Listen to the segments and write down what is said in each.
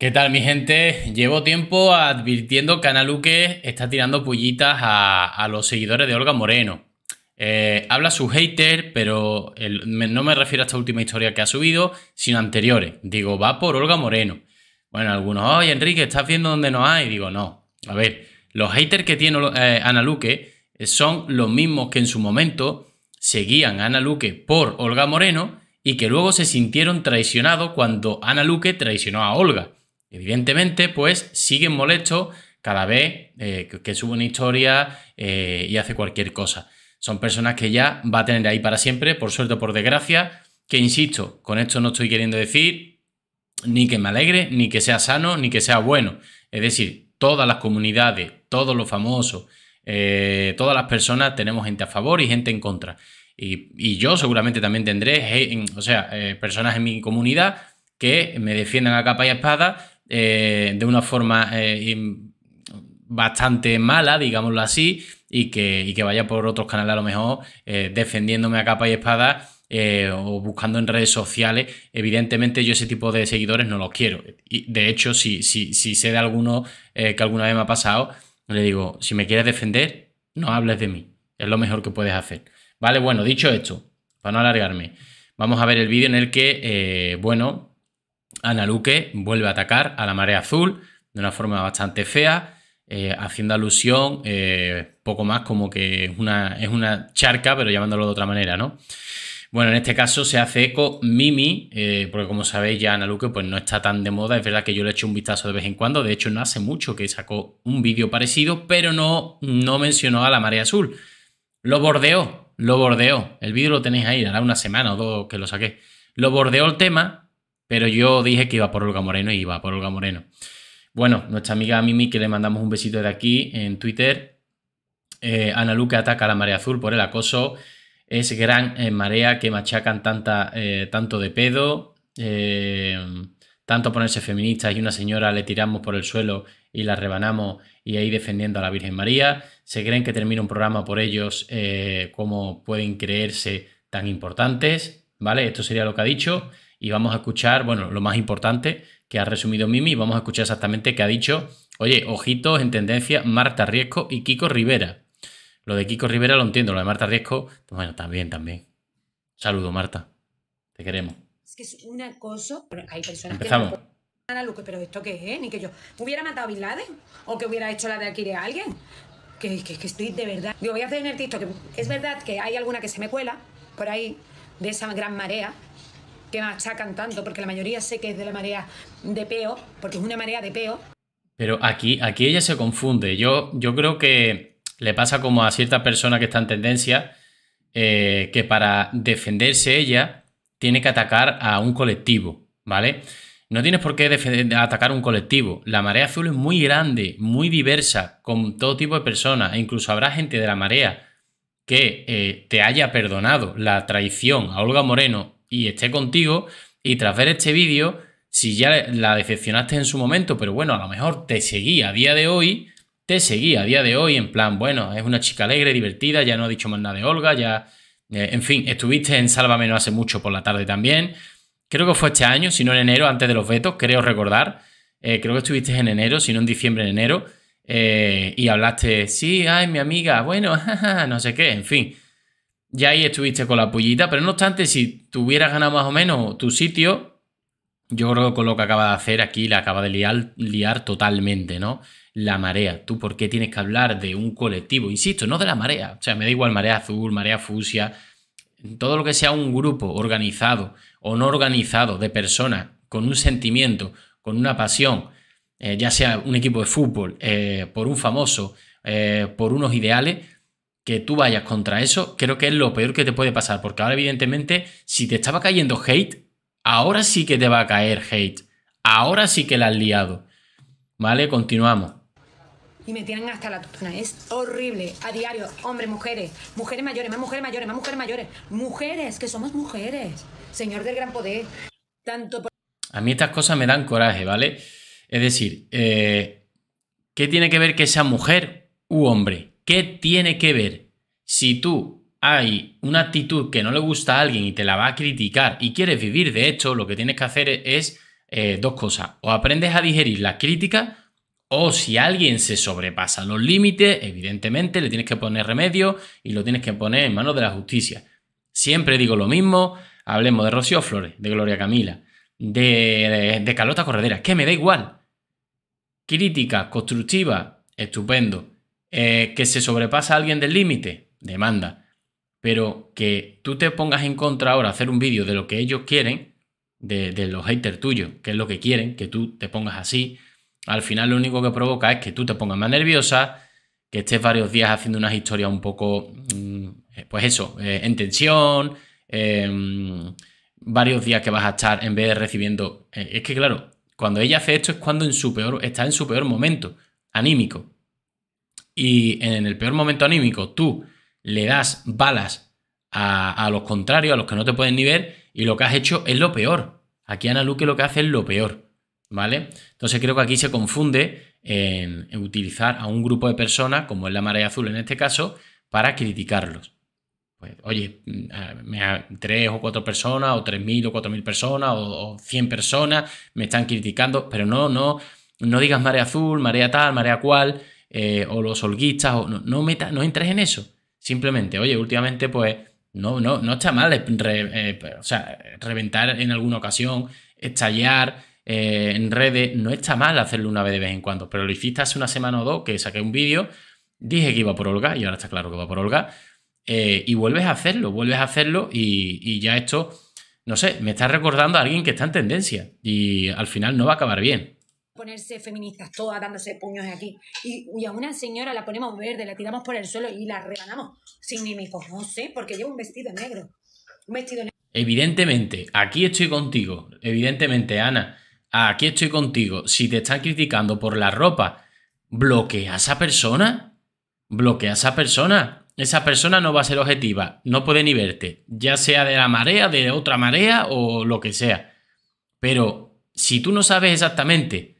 ¿Qué tal mi gente? Llevo tiempo advirtiendo que Ana Luque está tirando pullitas a, los seguidores de Olga Moreno. Eh, habla su hater, pero no me refiero a esta última historia que ha subido, sino anteriores. Digo, va por Olga Moreno. Bueno, algunos, ay Enrique, estás viendo donde no hay. Digo, no. A ver, los haters que tiene eh, Ana Luque eh, son los mismos que en su momento seguían a Ana Luque por Olga Moreno y que luego se sintieron traicionados cuando Ana Luque traicionó a Olga. Evidentemente, pues siguen molesto cada vez eh, que, sube una historia eh, y hace cualquier cosa. Son personas que ya va a tener ahí para siempre, por suerte o por desgracia, que insisto, con esto no estoy queriendo decir ni que me alegre, ni que sea sano, ni que sea bueno. Es decir, todas las comunidades, todos los famosos, eh, todas las personas tenemos gente a favor y gente en contra. Y, y yo seguramente también tendré, o sea, personas en mi comunidad que me defiendan a capa y espada eh, de una forma eh, bastante mala, digámoslo así, y que, vaya por otros canales a lo mejor eh, defendiéndome a capa y espada o buscando en redes sociales, evidentemente yo ese tipo de seguidores no los quiero. de hecho, si, sé de alguno que alguna vez me ha pasado, le digo, si me quieres defender, no hables de mí. Es lo mejor que puedes hacer. Vale, bueno, dicho esto, para no alargarme, vamos a ver el vídeo en el que, bueno, Ana Luque vuelve a atacar a la marea azul de una forma bastante fea, eh, haciendo alusión eh, poco más como que es una, es una charca, pero llamándolo de otra manera, ¿no? Bueno, en este caso se hace eco Mimi, eh, porque como sabéis ya Ana Luque pues no está tan de moda, es verdad que yo le hecho un vistazo de vez en cuando, de hecho no hace mucho que sacó un vídeo parecido, pero no, no mencionó a la marea azul. Lo bordeó, lo bordeó, el vídeo lo tenéis ahí, hará una semana o dos que lo saqué. Lo bordeó el tema, pero yo dije que iba por Olga Moreno y iba por Olga Moreno. Bueno, nuestra amiga Mimi, que le mandamos un besito de aquí en Twitter. Eh, Ana Luca ataca a la marea azul por el acoso. Es gran eh, marea que machacan tanta, eh, tanto de pedo. tanto ponerse feministas y una señora le tiramos por el suelo y la rebanamos y ahí defendiendo a la Virgen María. Se creen que termina un programa por ellos, como pueden creerse tan importantes. ¿Vale? Esto sería lo que ha dicho y vamos a escuchar, bueno, lo más importante que ha resumido Mimi, vamos a escuchar exactamente qué ha dicho, oye, ojitos en tendencia Marta Riesco y Kiko Rivera. Lo de Kiko Rivera lo entiendo, lo de Marta Riesco, bueno, también, también. Saludo, Marta. Te queremos. Es que es un acoso. hay personas que no a pero esto qué es, ni que yo hubiera matado a Bin o que hubiera hecho la de adquirir a alguien. Que, estoy de verdad. Digo, voy a hacer en el que Es verdad que hay alguna que se me cuela por ahí de esa gran marea, que machacan tanto, porque la mayoría sé que es de la marea de peo, porque es una marea de peo. Pero aquí, aquí ella se confunde. Yo, yo creo que le pasa como a ciertas personas que están en tendencia, eh, que para defenderse ella tiene que atacar a un colectivo, ¿vale? No tienes por qué atacar un colectivo. La marea azul es muy grande, muy diversa, con todo tipo de personas. E incluso habrá gente de la marea que eh, te haya perdonado la traición a Olga Moreno y esté contigo. Y tras ver este vídeo, si ya la decepcionaste en su momento, pero bueno, a lo mejor te seguí a día de hoy, te seguí a día de hoy en plan, bueno, es una chica alegre, divertida, ya no ha dicho más nada de Olga, ya, eh, en fin, estuviste en Sálvame no hace mucho por la tarde también. Creo que fue este año, si no en enero, antes de los vetos, creo recordar. Eh, creo que estuviste en enero, si no en diciembre, en enero. Eh, y hablaste, sí, ay, mi amiga, bueno, no sé qué, en fin. Ya ahí estuviste con la pullita, pero no obstante, si hubieras ganado más o menos tu sitio, yo creo que con lo que acaba de hacer aquí la acaba de liar, liar totalmente, ¿no? La marea. ¿Tú por qué tienes que hablar de un colectivo? Insisto, no de la marea. O sea, me da igual marea azul, marea fusia, todo lo que sea un grupo organizado o no organizado de personas con un sentimiento, con una pasión, eh, ya sea un equipo de fútbol, eh, por un famoso, eh, por unos ideales que tú vayas contra eso, creo que es lo peor que te puede pasar, porque ahora evidentemente, si te estaba cayendo hate, ahora sí que te va a caer hate, ahora sí que la has liado. ¿Vale? Continuamos. Y me tienen hasta la Es horrible. A diario, hombres, mujeres, mujeres mayores, más mujeres mayores, más mujeres mayores. Mujeres, que somos mujeres. Señor del gran poder. Tanto A mí estas cosas me dan coraje, ¿vale? Es decir, eh, ¿qué tiene que ver que sea mujer u hombre? ¿Qué tiene que ver si tú hay una actitud que no le gusta a alguien y te la va a criticar y quieres vivir de hecho, Lo que tienes que hacer es eh, dos cosas. O aprendes a digerir la crítica o si alguien se sobrepasa los límites, evidentemente le tienes que poner remedio y lo tienes que poner en manos de la justicia. Siempre digo lo mismo, hablemos de Rocío Flores, de Gloria Camila, de, de, de Carlota Corredera, que me da igual. Crítica constructiva, estupendo. Eh, que se sobrepasa a alguien del límite, demanda. Pero que tú te pongas en contra ahora, hacer un vídeo de lo que ellos quieren, de, los haters tuyos, que es lo que quieren, que tú te pongas así, al final lo único que provoca es que tú te pongas más nerviosa, que estés varios días haciendo unas historias un poco, mm, eh, pues eso, eh, en tensión, em, varios días que vas a estar en vez de recibiendo... es que claro, cuando ella hace esto es cuando en su peor, está en su peor momento, anímico y en el peor momento anímico tú le das balas a, los contrarios, a los que no te pueden ni ver, y lo que has hecho es lo peor. Aquí Ana Luque lo que hace es lo peor, ¿vale? Entonces creo que aquí se confunde en, utilizar a un grupo de personas, como es la marea azul en este caso, para criticarlos. Pues, oye, mm, tres o cuatro personas, o tres mil o cuatro mil personas, o cien personas me están criticando, pero no, no, no digas marea azul, marea tal, marea cual. Eh, o los holguistas, o no, meta, no entres en eso. Simplemente, oye, últimamente pues no, no, está mal eh, eh, reventar en alguna ocasión, estallar en redes, no está mal hacerlo una vez de vez en cuando, pero lo hiciste hace una semana o dos que saqué un vídeo, dije que iba por Olga y ahora está claro que va por Olga, y vuelves a hacerlo, vuelves a hacerlo y, y ya esto, no sé, me está recordando a alguien que está en tendencia y al final no va a acabar bien ponerse feministas todas dándose puños aquí. Y, a una señora la ponemos verde, la tiramos por el suelo y la rebanamos sin ni ni No sé, porque lleva un vestido negro. Un vestido negro. Evidentemente, aquí estoy contigo. Evidentemente, Ana, aquí estoy contigo. Si te están criticando por la ropa, bloquea a esa persona. Bloquea a esa persona. Esa persona no va a ser objetiva, no puede ni verte, ya sea de la marea, de otra marea o lo que sea. Pero si tú no sabes exactamente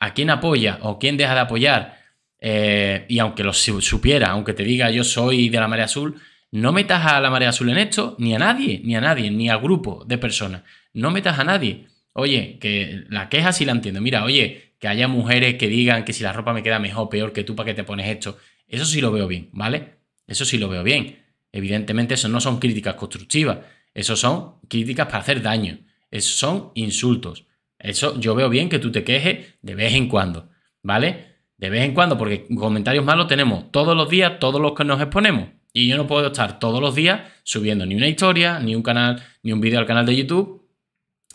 a quién apoya o quién deja de apoyar, eh, y aunque lo supiera, aunque te diga yo soy de la marea azul, no metas a la marea azul en esto, ni a nadie, ni a nadie, ni a grupo de personas. No metas a nadie. Oye, que la queja sí la entiendo. Mira, oye, que haya mujeres que digan que si la ropa me queda mejor, peor que tú, ¿para qué te pones esto? Eso sí lo veo bien, ¿vale? Eso sí lo veo bien. Evidentemente, eso no son críticas constructivas. Eso son críticas para hacer daño. Eso son insultos. Eso yo veo bien que tú te quejes de vez en cuando, ¿vale? De vez en cuando, porque comentarios malos tenemos todos los días, todos los que nos exponemos. Y yo no puedo estar todos los días subiendo ni una historia, ni un canal, ni un vídeo al canal de YouTube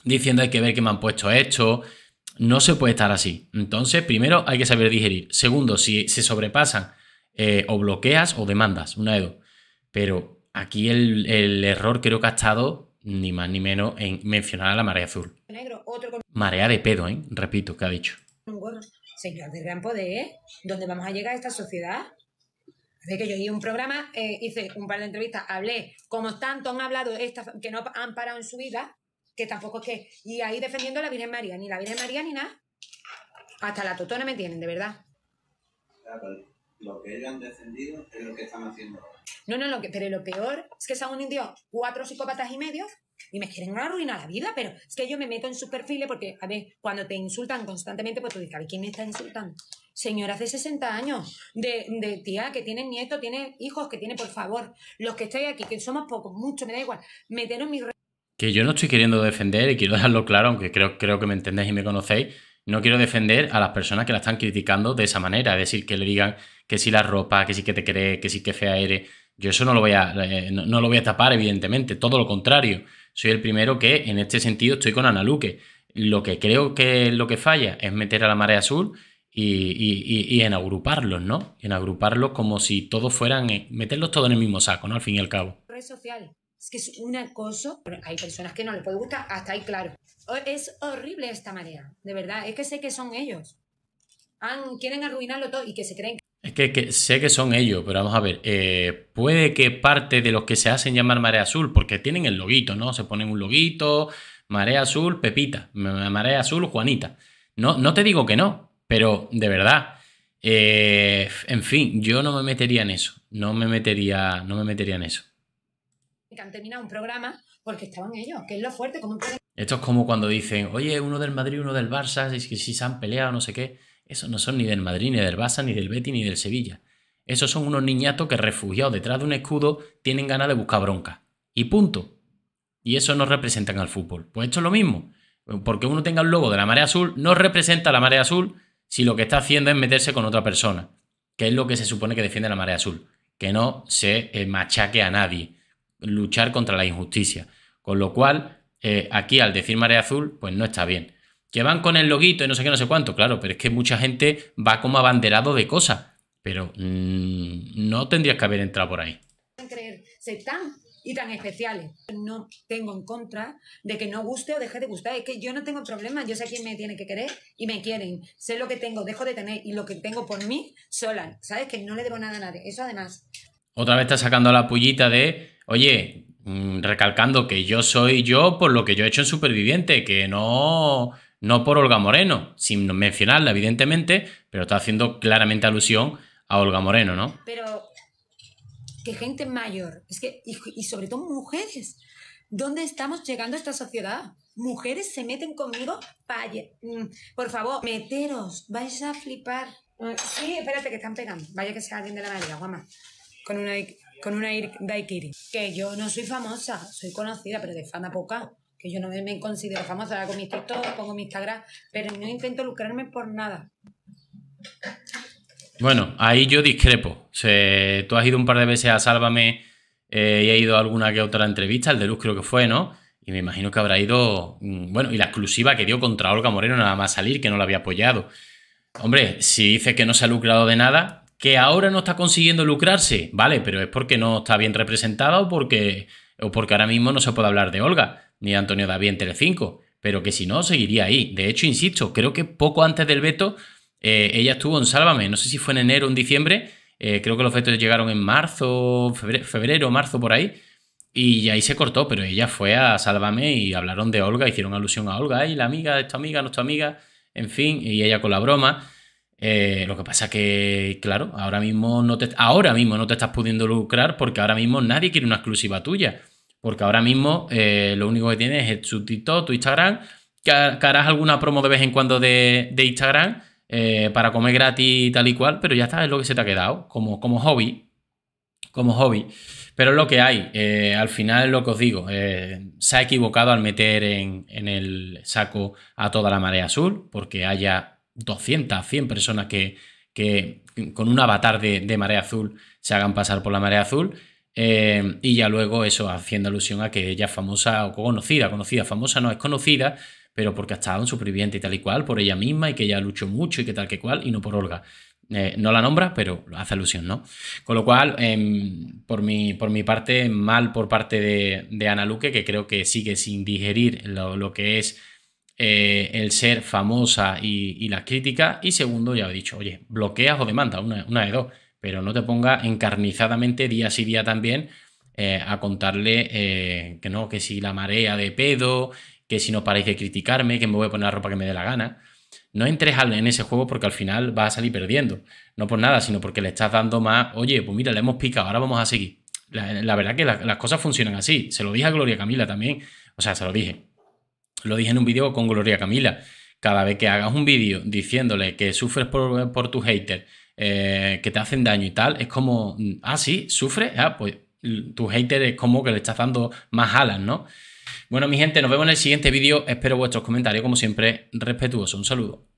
diciendo hay que ver que me han puesto esto. No se puede estar así. Entonces, primero hay que saber digerir. Segundo, si se sobrepasan eh, o bloqueas o demandas, una de dos. Pero aquí el, el error creo que ha estado ni más ni menos, en mencionar a la marea azul. Marea de pedo, ¿eh? Repito, que ha dicho. Un gorro. Señor de gran poder, ¿dónde vamos a llegar a esta sociedad? Así que yo hice un programa, eh, hice un par de entrevistas, hablé, como tanto han hablado estas que no han parado en su vida, que tampoco es que. Y ahí defendiendo la Virgen María, ni la Virgen María ni nada. Hasta la totona me tienen, de verdad. lo que ellos han defendido es lo que están haciendo No, no, lo que, pero lo peor es que se han unido cuatro psicópatas y medio y me quieren arruinar la vida, pero es que yo me meto en sus perfiles porque, a ver, cuando te insultan constantemente, pues tú dices, a ver, ¿quién me está insultando? señora hace 60 años, de, tía que tiene nietos, tiene hijos, que tiene, por favor, los que estáis aquí, que somos pocos, mucho, me da igual, meteros en mi... Que yo no estoy queriendo defender, y quiero dejarlo claro, aunque creo, que me entendéis y me conocéis, no quiero defender a las personas que la están criticando de esa manera, es decir, que le digan que sí la ropa, que sí que te crees, que sí que fea eres. Yo eso no lo voy a, eh, no lo voy a tapar, evidentemente, todo lo contrario soy el primero que en este sentido estoy con Ana Luque. Lo que creo que lo que falla es meter a la marea azul y, y, en agruparlos, ¿no? En agruparlos como si todos fueran, eh, meterlos todos en el mismo saco, ¿no? Al fin y al cabo. Redes Es que es un acoso. Hay personas que no les puede gustar, hasta ahí claro. Es horrible esta marea, de verdad. Es que sé que son ellos. quieren arruinarlo todo y que se creen es que, sé que son ellos, pero vamos a ver. Eh, puede que parte de los que se hacen llamar marea azul, porque tienen el loguito, ¿no? Se ponen un loguito, marea azul, Pepita, marea azul, Juanita. No, no te digo que no, pero de verdad. Eh, en fin, yo no me metería en eso. No me metería, no me metería en eso. Que han terminado un programa porque estaban ellos, que es lo fuerte. Esto es como cuando dicen, oye, uno del Madrid, uno del Barça, si se han peleado, no sé qué. Esos no son ni del Madrid, ni del Barça, ni del Betis, ni del Sevilla. Esos son unos niñatos que refugiados detrás de un escudo tienen ganas de buscar bronca. Y punto. Y eso no representan al fútbol. Pues esto es lo mismo. Porque uno tenga un logo de la marea azul, no representa la marea azul si lo que está haciendo es meterse con otra persona, que es lo que se supone que defiende la marea azul. Que no se eh, machaque a nadie. Luchar contra la injusticia. Con lo cual, eh, aquí al decir marea azul, pues no está bien que van con el loguito y no sé qué, no sé cuánto, claro, pero es que mucha gente va como abanderado de cosas, pero mm, no tendrías que haber entrado por ahí. Creer ser tan y tan especiales. No tengo en contra de que no guste o deje de gustar, es que yo no tengo problemas. yo sé quién me tiene que querer y me quieren, sé lo que tengo, dejo de tener y lo que tengo por mí sola, ¿sabes? Que no le debo nada a nadie, eso además. Otra vez está sacando la pullita de, oye, mm, recalcando que yo soy yo por lo que yo he hecho en Superviviente, que no no por Olga Moreno, sin mencionarla, evidentemente, pero está haciendo claramente alusión a Olga Moreno, ¿no? Pero que gente mayor, es que, y, sobre todo mujeres, ¿dónde estamos llegando a esta sociedad? Mujeres se meten conmigo, para... Mm, por favor, meteros, vais a flipar. Sí, espérate, que están pegando. Vaya que sea alguien de la madera, guama. Con una, con una daikiri. Que yo no soy famosa, soy conocida, pero de fama poca yo no me considero famosa, con mis TikTok, pongo mi Instagram, pero no intento lucrarme por nada. Bueno, ahí yo discrepo. tú has ido un par de veces a Sálvame eh, y he ido a alguna que otra entrevista, el de Luz creo que fue, ¿no? Y me imagino que habrá ido, mm, bueno, y la exclusiva que dio contra Olga Moreno nada más salir, que no la había apoyado. Hombre, si dice que no se ha lucrado de nada, que ahora no está consiguiendo lucrarse, vale, pero es porque no está bien representada o porque o porque ahora mismo no se puede hablar de Olga, ni de Antonio David en Telecinco, pero que si no, seguiría ahí. De hecho, insisto, creo que poco antes del veto eh, ella estuvo en Sálvame, no sé si fue en enero o en diciembre, eh, creo que los vetos llegaron en marzo, febrero, marzo, por ahí, y ahí se cortó, pero ella fue a Sálvame y hablaron de Olga, hicieron alusión a Olga, y la amiga de esta amiga, nuestra amiga, en fin, y ella con la broma. Eh, lo que pasa que, claro, ahora mismo, no te, ahora mismo no te estás pudiendo lucrar porque ahora mismo nadie quiere una exclusiva tuya. Porque ahora mismo eh, lo único que tienes es tu TikTok, tu Instagram, que, harás alguna promo de vez en cuando de, Instagram eh, para comer gratis y tal y cual, pero ya está, es lo que se te ha quedado, como, como hobby. Como hobby. Pero es lo que hay. al final lo que os digo. se ha equivocado al meter en, en el saco a toda la marea azul, porque haya 200, 100 personas que, que con un avatar de, marea azul se hagan pasar por la marea azul. Eh, y ya luego eso haciendo alusión a que ella es famosa o conocida, conocida, famosa no es conocida, pero porque ha estado en superviviente y tal y cual, por ella misma y que ella luchó mucho y que tal que cual, y no por Olga. Eh, no la nombra, pero hace alusión, ¿no? Con lo cual, em, por, mi, por mi parte, mal por parte de, Ana Luque, que creo que sigue sin digerir lo, lo que es eh, el ser famosa y, las críticas. Y segundo, ya he dicho, oye, bloqueas o demandas, una, de dos, pero no te pongas encarnizadamente día sí día también eh, a contarle eh, que no, que si la marea de pedo, que si no paráis de criticarme, que me voy a poner la ropa que me dé la gana. No entres en ese juego porque al final vas a salir perdiendo. No por nada, sino porque le estás dando más, oye, pues mira, le hemos picado, ahora vamos a seguir. La, verdad que las cosas funcionan así. Se lo dije a Gloria Camila también. O sea, se lo dije lo dije en un vídeo con Gloria Camila, cada vez que hagas un vídeo diciéndole que sufres por, por tus hater, eh, que te hacen daño y tal, es como, mm, ah, sí, sufres, ah, pues tu hater es como que le estás dando más alas, ¿no? Bueno, mi gente, nos vemos en el siguiente vídeo. Espero vuestros comentarios, como siempre, respetuosos. Un saludo.